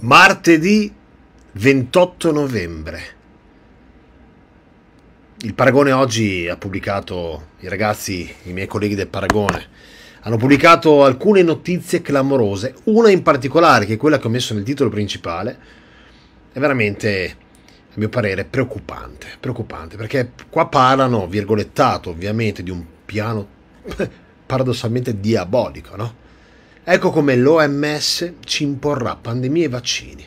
Martedì 28 novembre. Il Paragone oggi ha pubblicato, i ragazzi, i miei colleghi del Paragone, hanno pubblicato alcune notizie clamorose, una in particolare che è quella che ho messo nel titolo principale, è veramente, a mio parere, preoccupante, preoccupante, perché qua parlano, virgolettato ovviamente, di un piano paradossalmente diabolico, no? Ecco come l'OMS ci imporrà pandemie e vaccini.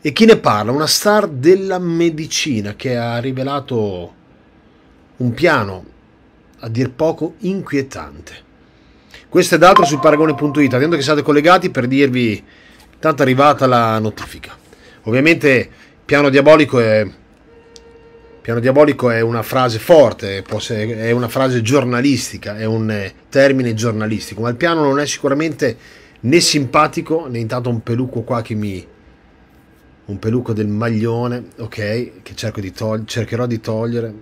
E chi ne parla? Una star della medicina che ha rivelato un piano a dir poco inquietante. Questo è dato sul paragone.it, attendo che siate collegati per dirvi tanto è arrivata la notifica. Ovviamente piano diabolico è Piano diabolico è una frase forte, è una frase giornalistica, è un eh, termine giornalistico, ma il piano non è sicuramente né simpatico, né intanto un pelucco qua che mi... un pelucco del maglione, ok, che cerco di tog... cercherò di togliere,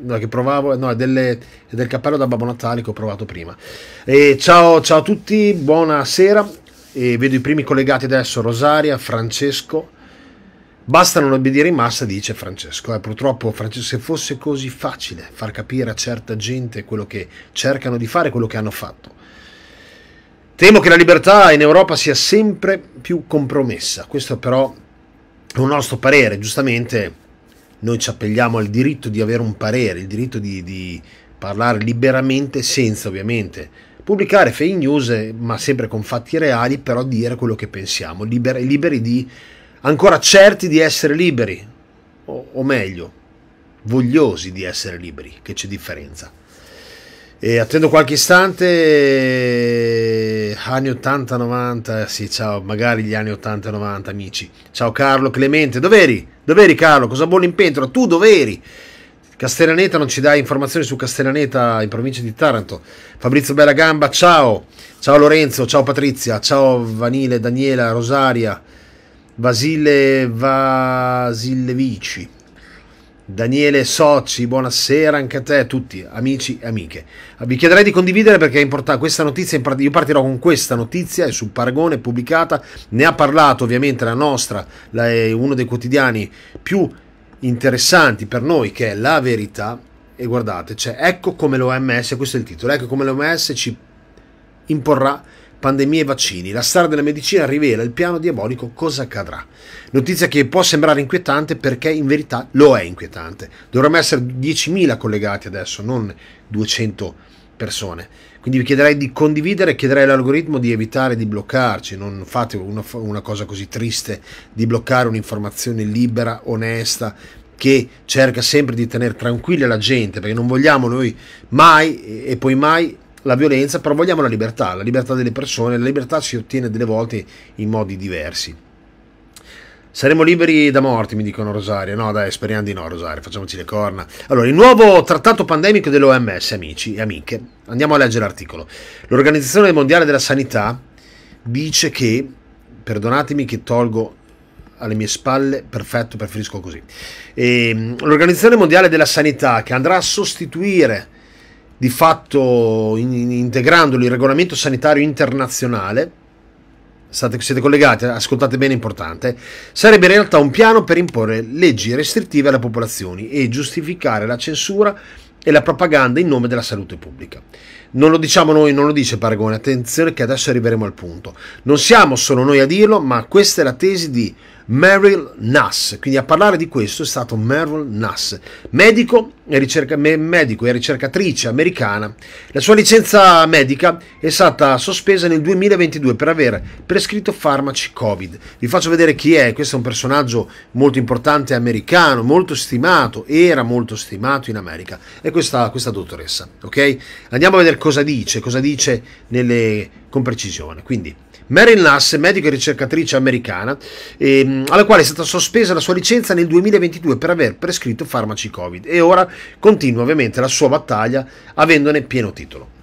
no, che provavo, no, è, delle... è del cappello da Babbo Natale che ho provato prima. E ciao, ciao a tutti, buonasera, e vedo i primi collegati adesso, Rosaria, Francesco, Basta non obbedire in massa, dice Francesco. Eh, purtroppo, Francesco, se fosse così facile far capire a certa gente quello che cercano di fare, quello che hanno fatto. Temo che la libertà in Europa sia sempre più compromessa. Questo però è un nostro parere. Giustamente noi ci appelliamo al diritto di avere un parere, il diritto di, di parlare liberamente senza ovviamente pubblicare fake news, ma sempre con fatti reali, però dire quello che pensiamo, liberi, liberi di ancora certi di essere liberi, o, o meglio, vogliosi di essere liberi, che c'è differenza. E attendo qualche istante, anni 80-90, sì ciao, magari gli anni 80-90 amici. Ciao Carlo Clemente, dov'eri? Dov'eri Carlo? Cosa buono in pentola? Tu dov'eri? Castellaneta non ci dai informazioni su Castellaneta in provincia di Taranto. Fabrizio Bellagamba, ciao. Ciao Lorenzo, ciao Patrizia, ciao Vanile, Daniela, Rosaria. Vasile Vasilevici, Daniele Soci, buonasera anche a te, a tutti, amici e amiche. Vi chiederei di condividere perché è importante questa notizia, io partirò con questa notizia, è sul Paragone pubblicata, ne ha parlato ovviamente la nostra, la, uno dei quotidiani più interessanti per noi che è La Verità, e guardate, cioè, ecco come l'OMS, questo è il titolo, ecco come l'OMS ci imporrà pandemie e vaccini. La star della medicina rivela il piano diabolico cosa accadrà. Notizia che può sembrare inquietante perché in verità lo è inquietante. Dovremmo essere 10.000 collegati adesso, non 200 persone. Quindi vi chiederei di condividere, chiederei all'algoritmo di evitare di bloccarci, non fate una, una cosa così triste di bloccare un'informazione libera, onesta, che cerca sempre di tenere tranquilla la gente, perché non vogliamo noi mai e poi mai la violenza, però vogliamo la libertà, la libertà delle persone, la libertà si ottiene delle volte in modi diversi. Saremo liberi da morti, mi dicono Rosario. No, dai, speriamo di no, Rosario, facciamoci le corna. Allora, il nuovo trattato pandemico dell'OMS, amici e amiche, andiamo a leggere l'articolo. L'Organizzazione Mondiale della Sanità dice che, perdonatemi che tolgo alle mie spalle, perfetto, preferisco così. E, ehm, L'Organizzazione Mondiale della Sanità che andrà a sostituire di fatto in, integrandolo il regolamento sanitario internazionale, state, siete collegati, ascoltate bene, importante, sarebbe in realtà un piano per imporre leggi restrittive alle popolazioni e giustificare la censura e la propaganda in nome della salute pubblica. Non lo diciamo noi, non lo dice Paragone, attenzione che adesso arriveremo al punto. Non siamo solo noi a dirlo, ma questa è la tesi di Meryl Nass. Quindi a parlare di questo è stato Meryl Nass, medico e, ricerca, medico e ricercatrice americana. La sua licenza medica è stata sospesa nel 2022 per aver prescritto farmaci Covid. Vi faccio vedere chi è, questo è un personaggio molto importante americano, molto stimato, era molto stimato in America. È questa, questa dottoressa, ok? Andiamo a vedere cosa dice, cosa dice nelle, con precisione. Quindi Marilyn Nass, medico e ricercatrice americana, ehm, alla quale è stata sospesa la sua licenza nel 2022 per aver prescritto farmaci Covid e ora continua ovviamente la sua battaglia avendone pieno titolo.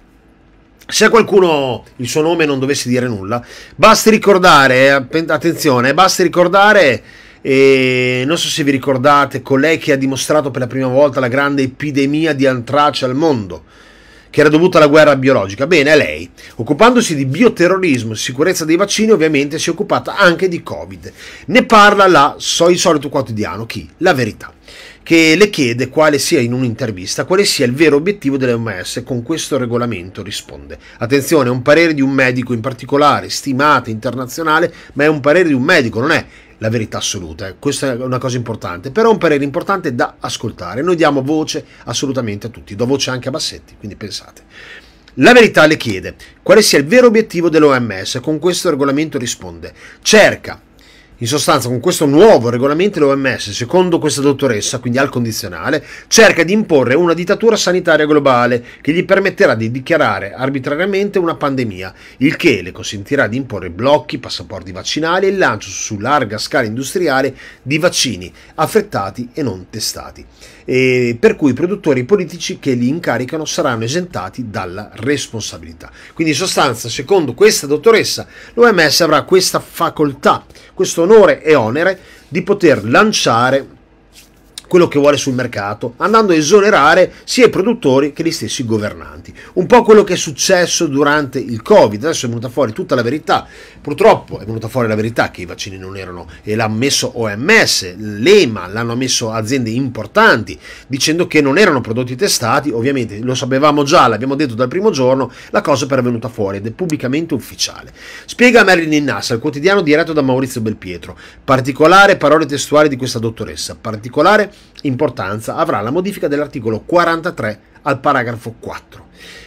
Se a qualcuno il suo nome non dovesse dire nulla, basti ricordare, eh, attenzione, eh, basti ricordare e eh, non so se vi ricordate, colei che ha dimostrato per la prima volta la grande epidemia di antrace al mondo che era dovuta alla guerra biologica. Bene, lei, occupandosi di bioterrorismo e sicurezza dei vaccini, ovviamente si è occupata anche di Covid. Ne parla la, so, il solito quotidiano, chi? La verità che le chiede quale sia in un'intervista quale sia il vero obiettivo dell'OMS con questo regolamento risponde attenzione è un parere di un medico in particolare stimato internazionale ma è un parere di un medico non è la verità assoluta. Eh. Questa è una cosa importante. Però è un parere importante da ascoltare. Noi diamo voce assolutamente a tutti, do voce anche a Bassetti, quindi pensate. La verità le chiede quale sia il vero obiettivo dell'OMS, con questo regolamento risponde cerca in sostanza, con questo nuovo regolamento l'OMS, secondo questa dottoressa, quindi al condizionale, cerca di imporre una dittatura sanitaria globale che gli permetterà di dichiarare arbitrariamente una pandemia, il che le consentirà di imporre blocchi, passaporti vaccinali e il lancio su larga scala industriale di vaccini affrettati e non testati, e per cui i produttori politici che li incaricano saranno esentati dalla responsabilità. Quindi in sostanza, secondo questa dottoressa, l'OMS avrà questa facoltà questo onore e onere di poter lanciare quello che vuole sul mercato, andando a esonerare sia i produttori che gli stessi governanti. Un po' quello che è successo durante il Covid, adesso è venuta fuori tutta la verità, purtroppo è venuta fuori la verità che i vaccini non erano e l'ha messo OMS, l'EMA, l'hanno messo aziende importanti dicendo che non erano prodotti testati, ovviamente lo sapevamo già, l'abbiamo detto dal primo giorno, la cosa però è venuta fuori ed è pubblicamente ufficiale. Spiega Marilyn Nassa, il quotidiano diretto da Maurizio Belpietro, particolare parole testuali di questa dottoressa, particolare importanza avrà la modifica dell'articolo 43 al paragrafo 4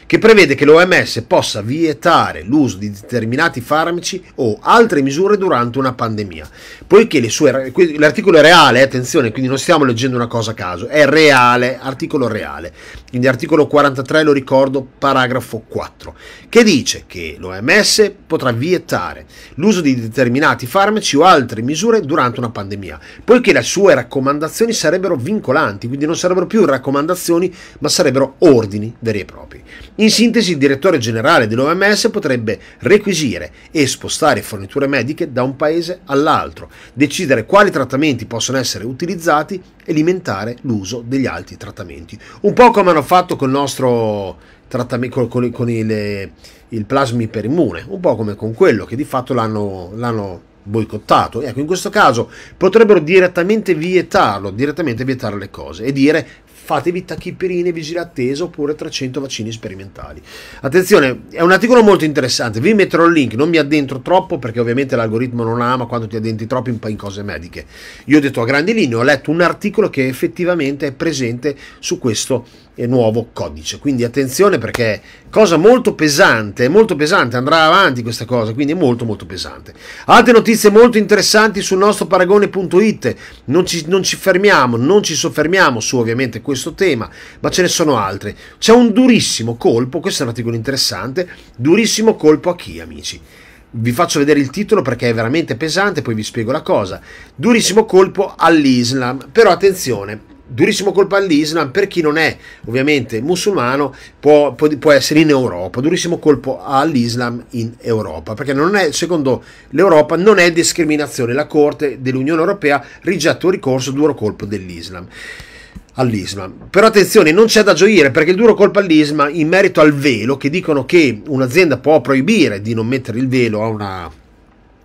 che prevede che l'OMS possa vietare l'uso di determinati farmaci o altre misure durante una pandemia, poiché sue, l'articolo è reale, eh, attenzione, quindi non stiamo leggendo una cosa a caso, è reale, articolo reale, quindi articolo 43 lo ricordo, paragrafo 4, che dice che l'OMS potrà vietare l'uso di determinati farmaci o altre misure durante una pandemia, poiché le sue raccomandazioni sarebbero vincolanti, quindi non sarebbero più raccomandazioni, ma sarebbero ordini veri e propri. In sintesi, il direttore generale dell'OMS potrebbe requisire e spostare forniture mediche da un paese all'altro, decidere quali trattamenti possono essere utilizzati e limitare l'uso degli altri trattamenti. Un po' come hanno fatto col nostro trattamento con, con il, il plasma iperimmune, un po' come con quello che di fatto l'hanno, l'hanno boicottato. Ecco, in questo caso potrebbero direttamente vietarlo, direttamente vietare le cose e dire fatevi tachipirine, vigile attesa oppure 300 vaccini sperimentali. Attenzione, è un articolo molto interessante, vi metterò il link, non mi addentro troppo perché ovviamente l'algoritmo non ama quando ti addentri troppo in, in cose mediche. Io ho detto a grandi linee, ho letto un articolo che effettivamente è presente su questo eh, nuovo codice, quindi attenzione perché è cosa molto pesante, molto pesante, andrà avanti questa cosa, quindi è molto molto pesante. Altre notizie molto interessanti sul nostro paragone.it, non ci, non ci fermiamo, non ci soffermiamo su ovviamente questo questo tema, ma ce ne sono altri. C'è un durissimo colpo, questo è un articolo interessante, durissimo colpo a chi, amici? vi faccio vedere il titolo perché è veramente pesante, poi vi spiego la cosa. Durissimo colpo all'Islam, però attenzione, durissimo colpo all'Islam per chi non è ovviamente musulmano può, può, può, essere in Europa, durissimo colpo all'Islam in Europa, perché non è, secondo l'Europa non è discriminazione, la Corte dell'Unione Europea rigetta un ricorso duro colpo dell'Islam all'ISMA. Però attenzione, non c'è da gioire perché il duro colpo all'ISMA in merito al velo, che dicono che un'azienda può proibire di non mettere il velo a una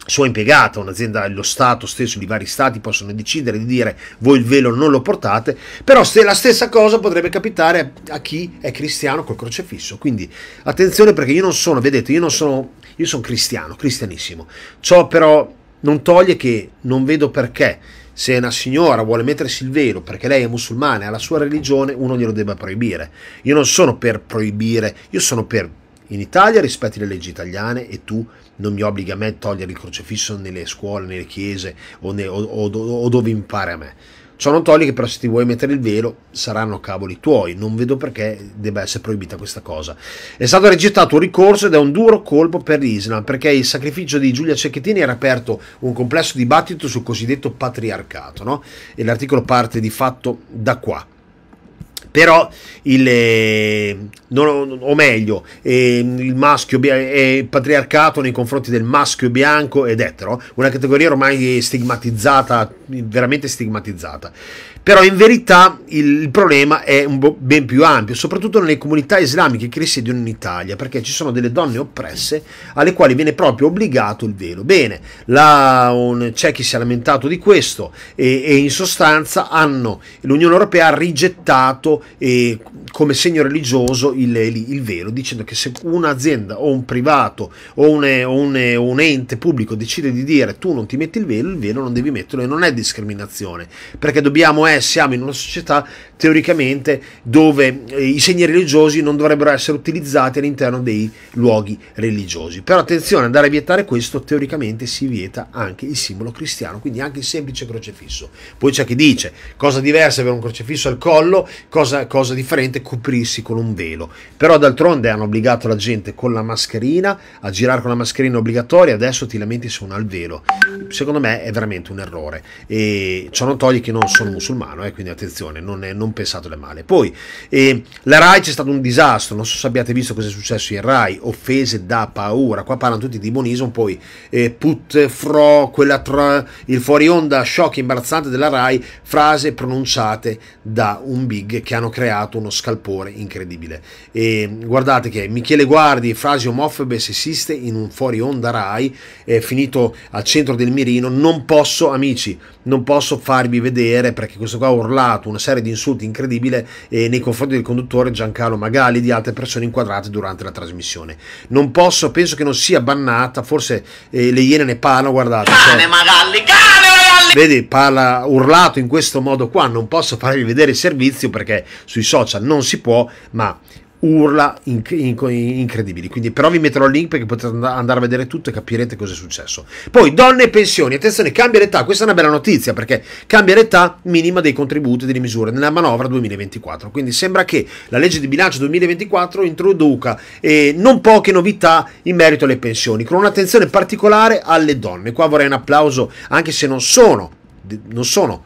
sua impiegata, un'azienda, lo Stato stesso, i vari Stati possono decidere di dire voi il velo non lo portate, però se la stessa cosa potrebbe capitare a chi è cristiano col crocefisso. Quindi attenzione perché io non sono, vedete, io non sono, io sono cristiano, cristianissimo. Ciò però non toglie che non vedo perché se una signora vuole mettersi il velo perché lei è musulmana e ha la sua religione, uno glielo debba proibire. Io non sono per proibire, io sono per in Italia rispetti le leggi italiane e tu non mi obblighi a me a togliere il crocifisso nelle scuole, nelle chiese o, ne, o, o, o dove impari a me. Ciò non toglie che però se ti vuoi mettere il velo saranno cavoli tuoi, non vedo perché debba essere proibita questa cosa. È stato registrato un ricorso ed è un duro colpo per l'Islam perché il sacrificio di Giulia Cecchettini era aperto un complesso dibattito sul cosiddetto patriarcato no? e l'articolo parte di fatto da qua però il, eh, non, o meglio eh, il maschio eh, patriarcato nei confronti del maschio bianco ed etero una categoria ormai stigmatizzata veramente stigmatizzata però in verità il, il problema è ben più ampio soprattutto nelle comunità islamiche che risiedono in Italia perché ci sono delle donne oppresse alle quali viene proprio obbligato il velo bene la, un, c'è chi si è lamentato di questo e, e in sostanza hanno l'Unione Europea ha rigettato eh, come segno religioso il, il, velo, dicendo che se un'azienda o un privato o un, un, un, ente pubblico decide di dire tu non ti metti il velo, il velo non devi metterlo e non è discriminazione, perché dobbiamo essere, eh, siamo in una società teoricamente dove eh, i segni religiosi non dovrebbero essere utilizzati all'interno dei luoghi religiosi. Però attenzione, andare a vietare questo teoricamente si vieta anche il simbolo cristiano, quindi anche il semplice crocefisso. Poi c'è chi dice cosa diversa avere un crocefisso al collo, cosa cosa, cosa differente coprirsi con un velo. Però d'altronde hanno obbligato la gente con la mascherina a girare con la mascherina obbligatoria, adesso ti lamenti se non ha il velo. Secondo me è veramente un errore. E ciò non toglie che non sono musulmano, eh, quindi attenzione, non, è, non pensatele male. Poi, eh, la RAI c'è stato un disastro, non so se abbiate visto cosa è successo in RAI, offese da paura, qua parlano tutti di monismo, poi eh, put, fro, quella tra, il fuori onda, shock imbarazzante della RAI, frase pronunciate da un big che hanno hanno creato uno scalpore incredibile. E guardate che Michele Guardi, frasi omofobe e sessiste in un fuori onda Rai, è finito al centro del mirino, non posso, amici, non posso farvi vedere perché questo qua ha urlato una serie di insulti incredibile eh, nei confronti del conduttore Giancarlo Magali e di altre persone inquadrate durante la trasmissione. Non posso, penso che non sia bannata, forse eh, le Iene ne parlano, guardate. Cioè cane cioè, Magalli, cane Magalli! Vedi, parla urlato in questo modo qua, non posso farvi vedere il servizio perché sui social non si può, ma urla inc- inc- incredibili. Quindi, però, vi metterò il link perché potete andare a vedere tutto e capirete cosa è successo. Poi, donne e pensioni. Attenzione, cambia l'età. Questa è una bella notizia perché cambia l'età minima dei contributi e delle misure nella manovra 2024. Quindi, sembra che la legge di bilancio 2024 introduca eh, non poche novità in merito alle pensioni, con un'attenzione particolare alle donne. Qua vorrei un applauso, anche se non sono. Non sono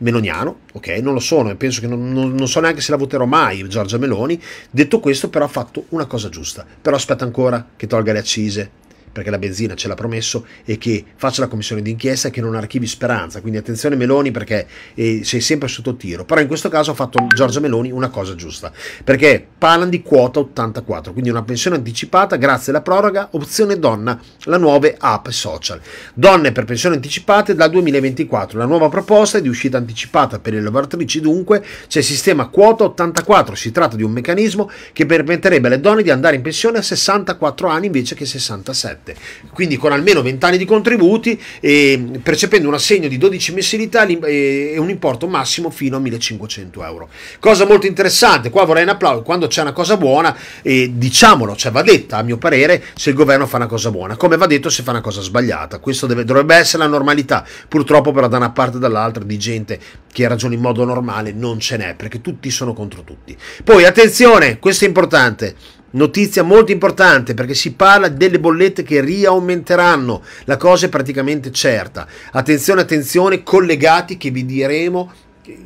meloniano, ok? Non lo sono e penso che non, non, non, so neanche se la voterò mai Giorgia Meloni. Detto questo, però ha fatto una cosa giusta. Però aspetta ancora che tolga le accise, perché la benzina ce l'ha promesso, e che faccia la commissione d'inchiesta e che non archivi Speranza. Quindi attenzione Meloni perché eh, sei sempre sotto tiro. Però in questo caso ha fatto Giorgia Meloni una cosa giusta, perché parlano di quota 84, quindi una pensione anticipata grazie alla proroga, opzione donna, la nuova app social. Donne per pensioni anticipate dal 2024. La nuova proposta è di uscita anticipata per le lavoratrici, dunque c'è il sistema quota 84. Si tratta di un meccanismo che permetterebbe alle donne di andare in pensione a 64 anni invece che 67 parte, quindi con almeno 20 anni di contributi e percependo un assegno di 12 mensilità e un importo massimo fino a 1500 euro. Cosa molto interessante, qua vorrei un applauso, quando c'è una cosa buona, eh, diciamolo, cioè va detta a mio parere se il governo fa una cosa buona, come va detto se fa una cosa sbagliata, questo deve, dovrebbe essere la normalità, purtroppo però da una parte e dall'altra di gente che ragiona in modo normale non ce n'è, perché tutti sono contro tutti. Poi attenzione, questo è importante, Notizia molto importante perché si parla delle bollette che riaumenteranno, la cosa è praticamente certa. Attenzione, attenzione, collegati che vi diremo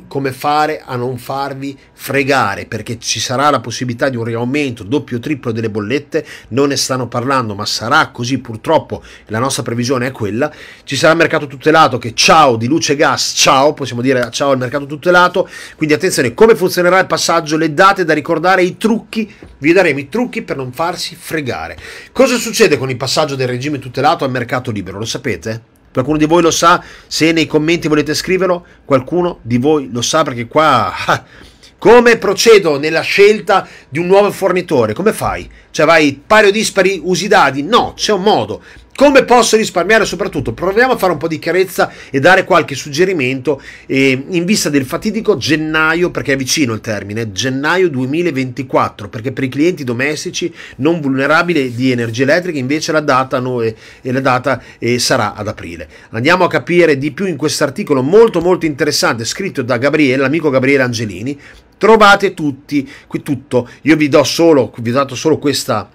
come fare a non farvi fregare perché ci sarà la possibilità di un riaumento doppio o triplo delle bollette non ne stanno parlando ma sarà così purtroppo la nostra previsione è quella ci sarà il mercato tutelato che ciao di luce e gas ciao possiamo dire ciao al mercato tutelato quindi attenzione come funzionerà il passaggio le date da ricordare i trucchi vi daremo i trucchi per non farsi fregare cosa succede con il passaggio del regime tutelato al mercato libero lo sapete? Qualcuno di voi lo sa? Se nei commenti volete scriverlo, qualcuno di voi lo sa perché qua... Ah, come procedo nella scelta di un nuovo fornitore? Come fai? Cioè vai pari o dispari, usi dadi? No, c'è un modo. Come posso risparmiare? Soprattutto proviamo a fare un po' di chiarezza e dare qualche suggerimento eh, in vista del fatidico gennaio, perché è vicino il termine, gennaio 2024, perché per i clienti domestici non vulnerabili di energia elettrica invece la data, no, eh, la data eh, sarà ad aprile. Andiamo a capire di più in questo articolo molto molto interessante scritto da Gabriele, l'amico Gabriele Angelini. Trovate tutti, qui tutto, io vi do solo, vi ho dato solo questa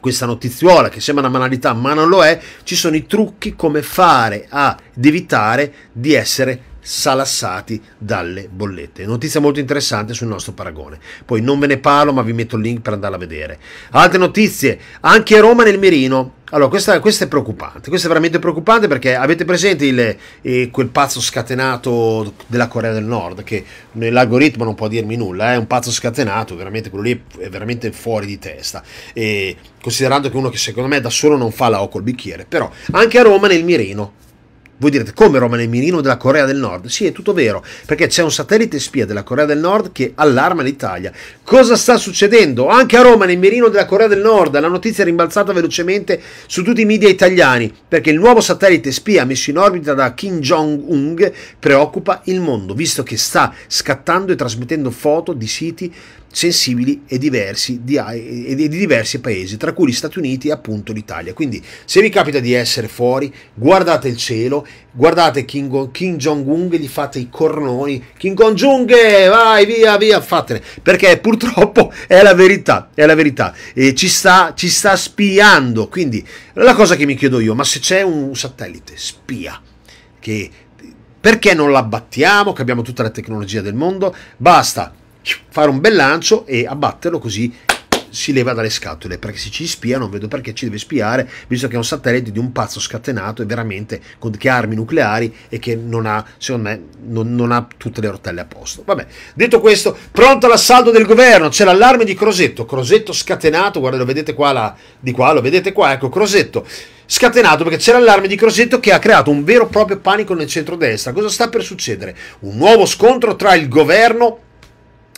questa notiziola che sembra una banalità ma non lo è, ci sono i trucchi come fare ad evitare di essere salassati dalle bollette. Notizia molto interessante sul nostro paragone. Poi non ve ne parlo, ma vi metto il link per andarla a vedere. Altre notizie, anche a Roma nel mirino. Allora, questa, questa, è preoccupante, questa è veramente preoccupante perché avete presente il, eh, quel pazzo scatenato della Corea del Nord che nell'algoritmo non può dirmi nulla, eh. è eh, un pazzo scatenato, veramente quello lì è veramente fuori di testa, e, considerando che uno che secondo me da solo non fa la O col bicchiere, però anche a Roma nel mirino, voi direte come Roman e Mirino della Corea del Nord? Sì, è tutto vero, perché c'è un satellite spia della Corea del Nord che allarma l'Italia. Cosa sta succedendo? Anche a Roma, nel mirino della Corea del Nord, la notizia è rimbalzata velocemente su tutti i media italiani, perché il nuovo satellite spia messo in orbita da Kim Jong-un preoccupa il mondo, visto che sta scattando e trasmettendo foto di siti sensibili e diversi di, e di diversi paesi, tra cui gli Stati Uniti e appunto l'Italia. Quindi se vi capita di essere fuori, guardate il cielo, guardate King, King Jong-un, gli fate i cornoni, King Jong-un, eh, vai via, via, fatene, perché purtroppo è la verità, è la verità, e ci sta, ci sta spiando. Quindi la cosa che mi chiedo io, ma se c'è un satellite spia che perché non l'abbattiamo? Che abbiamo tutta la tecnologia del mondo? Basta, fare un bel lancio e abbatterlo così si leva dalle scatole perché se ci spia non vedo perché ci deve spiare visto che è un satellite di un pazzo scatenato e veramente con che armi nucleari e che non ha secondo me non, non ha tutte le rotelle a posto vabbè detto questo pronto l'assalto del governo c'è l'allarme di Crosetto Crosetto scatenato guardate lo vedete qua là, di qua lo vedete qua ecco Crosetto scatenato perché c'è l'allarme di Crosetto che ha creato un vero e proprio panico nel centrodestra cosa sta per succedere un nuovo scontro tra il governo e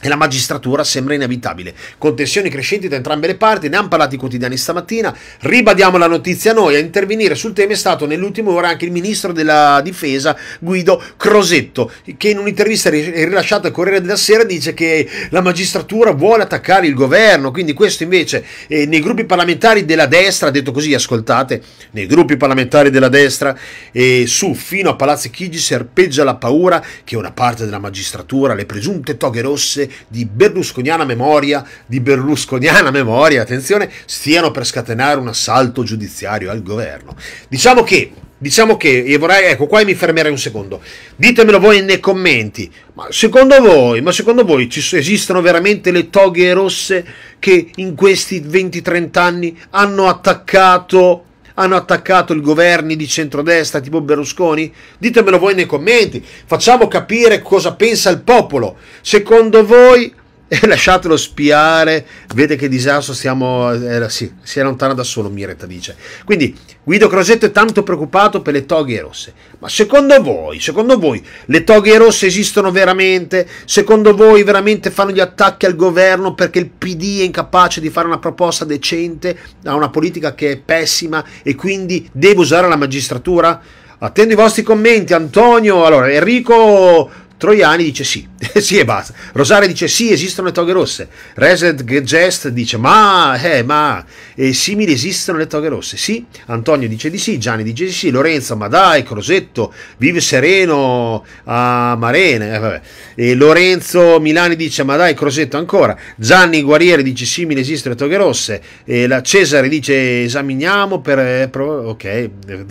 e la magistratura sembra inevitabile. Con tensioni crescenti da entrambe le parti, ne hanno parlato i quotidiani stamattina, ribadiamo la notizia noi, a intervenire sul tema è stato nell'ultima ora anche il ministro della difesa Guido Crosetto, che in un'intervista rilasciata al Corriere della Sera dice che la magistratura vuole attaccare il governo, quindi questo invece eh, nei gruppi parlamentari della destra, ha detto così ascoltate, nei gruppi parlamentari della destra, eh, su fino a Palazzo Chigi serpeggia la paura che una parte della magistratura, le presunte toghe rosse, di berlusconiana memoria, di berlusconiana memoria, attenzione, stiano per scatenare un assalto giudiziario al governo. Diciamo che diciamo che e vorrei, ecco qua mi fermerei un secondo ditemelo voi nei commenti ma secondo voi, ma secondo voi ci, esistono veramente le toghe rosse che in questi 20-30 anni hanno attaccato hanno attaccato il governo di centrodestra tipo Berlusconi? Ditemelo voi nei commenti, facciamo capire cosa pensa il popolo. Secondo voi e lasciatelo spiare, vede che disastro stiamo... Eh, sì, si allontana da solo, Miretta dice. Quindi Guido Crosetto è tanto preoccupato per le toghe rosse. Ma secondo voi, secondo voi, le toghe rosse esistono veramente? Secondo voi veramente fanno gli attacchi al governo perché il PD è incapace di fare una proposta decente a una politica che è pessima e quindi deve usare la magistratura? Attendo i vostri commenti, Antonio. Allora, Enrico Troiani dice sì, sì e basta. Rosare dice sì, esistono le toghe rosse. Reset Gest dice ma, eh, ma, e simili esistono le toghe rosse. Sì, Antonio dice di sì, Gianni dice di sì, Lorenzo ma dai, Crosetto, vive sereno a Marene. Eh, vabbè. E Lorenzo Milani dice ma dai, Crosetto ancora. Gianni Guerriere dice simili esistono le toghe rosse. E la Cesare dice esaminiamo per... Eh, pro, ok.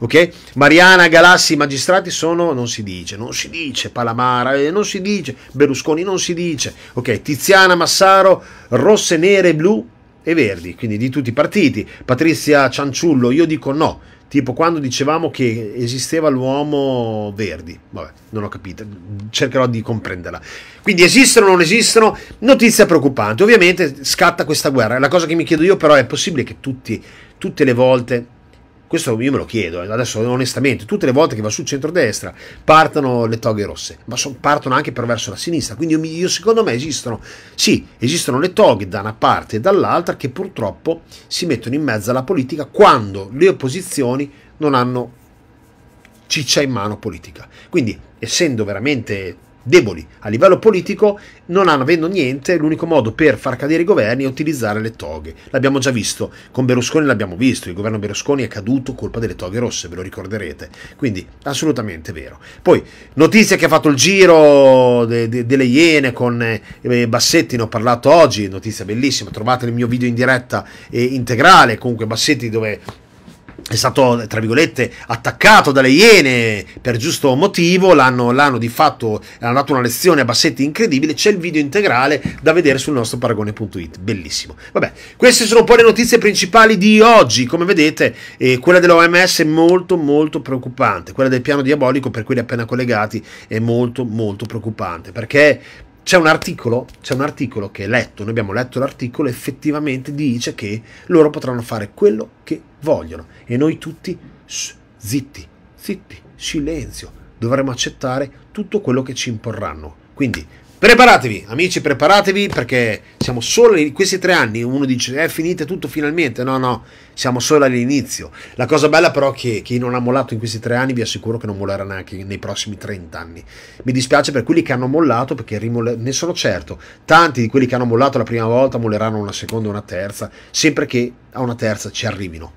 ok? Mariana, Galassi, i magistrati sono, non si dice, non si dice, Palamara, eh, non si dice, Berlusconi non si dice, ok? Tiziana, Massaro, rosse, nere, blu e verdi, quindi di tutti i partiti. Patrizia Cianciullo, io dico no, tipo quando dicevamo che esisteva l'uomo verdi, vabbè, non ho capito, cercherò di comprenderla. Quindi esistono o non esistono? Notizia preoccupante, ovviamente scatta questa guerra. La cosa che mi chiedo io però è possibile che tutti, tutte le volte questo io me lo chiedo, eh. adesso onestamente, tutte le volte che va sul centrodestra partono le toghe rosse, ma so, partono anche per verso la sinistra, quindi io, io, secondo me esistono, sì, esistono le toghe da una parte e dall'altra che purtroppo si mettono in mezzo alla politica quando le opposizioni non hanno ciccia in mano politica. Quindi essendo veramente deboli a livello politico, non hanno, avendo niente, l'unico modo per far cadere i governi è utilizzare le toghe. L'abbiamo già visto, con Berlusconi l'abbiamo visto, il governo Berlusconi è caduto colpa delle toghe rosse, ve lo ricorderete. Quindi assolutamente vero. Poi notizia che ha fatto il giro de, de, delle Iene con eh, Bassetti, ne ho parlato oggi, notizia bellissima, trovate il mio video in diretta eh, integrale, comunque Bassetti dove è stato, tra virgolette, attaccato dalle Iene per giusto motivo, l'hanno, l'hanno, di fatto, hanno dato una lezione a Bassetti incredibile, c'è il video integrale da vedere sul nostro paragone.it, bellissimo. Vabbè, queste sono poi le notizie principali di oggi, come vedete eh, quella dell'OMS è molto molto preoccupante, quella del piano diabolico per quelli appena collegati è molto molto preoccupante, perché c'è un, articolo, c'è un articolo, che è letto, noi abbiamo letto l'articolo, effettivamente dice che loro potranno fare quello che vogliono e noi tutti sh, zitti, zitti, silenzio, dovremo accettare tutto quello che ci imporranno. Quindi Preparatevi, amici, preparatevi perché siamo solo in questi tre anni. Uno dice, eh, è finito tutto finalmente. No, no, siamo solo all'inizio. La cosa bella però è che chi non ha mollato in questi tre anni vi assicuro che non mollerà neanche nei prossimi 30 anni. Mi dispiace per quelli che hanno mollato perché ne sono certo. Tanti di quelli che hanno mollato la prima volta molleranno una seconda e una terza, sempre che a una terza ci arrivino.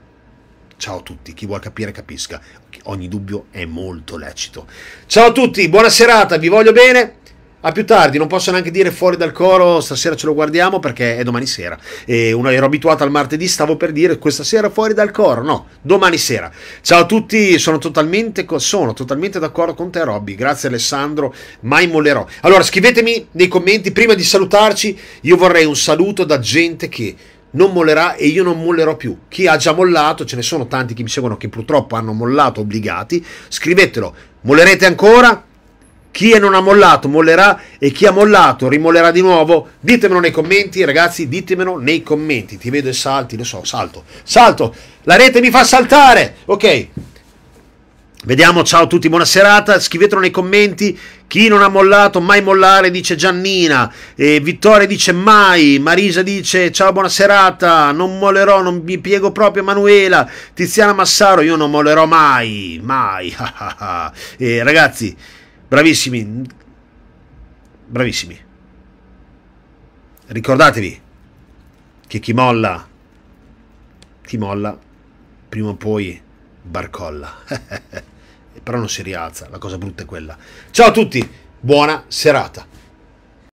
Ciao a tutti, chi vuol capire capisca. Ogni dubbio è molto lecito. Ciao a tutti, buona serata, vi voglio bene. A più tardi, non posso neanche dire fuori dal coro, stasera ce lo guardiamo perché è domani sera. E uno, ero abituato al martedì, stavo per dire questa sera fuori dal coro, no, domani sera. Ciao a tutti, sono totalmente, sono totalmente d'accordo con te Robby, grazie Alessandro, mai mollerò. Allora scrivetemi nei commenti, prima di salutarci, io vorrei un saluto da gente che non mollerà e io non mollerò più. Chi ha già mollato, ce ne sono tanti che mi seguono che purtroppo hanno mollato obbligati, scrivetelo. Mollerete ancora? Chi non ha mollato mollerà e chi ha mollato rimollerà di nuovo. Ditemelo nei commenti, ragazzi, ditemelo nei commenti. Ti vedo e salti, lo so, salto. Salto! La rete mi fa saltare! Ok. Vediamo, ciao a tutti, buona serata. Scrivetelo nei commenti. Chi non ha mollato, mai mollare, dice Giannina. Eh, Vittoria dice mai. Marisa dice ciao, buona serata. Non mollerò, non mi piego proprio. Manuela, Tiziana Massaro, io non mollerò mai. Mai. eh, ragazzi. Bravissimi. Bravissimi. Ricordatevi che chi molla, chi molla, prima o poi barcolla. Però non si rialza, la cosa brutta è quella. Ciao a tutti, buona serata.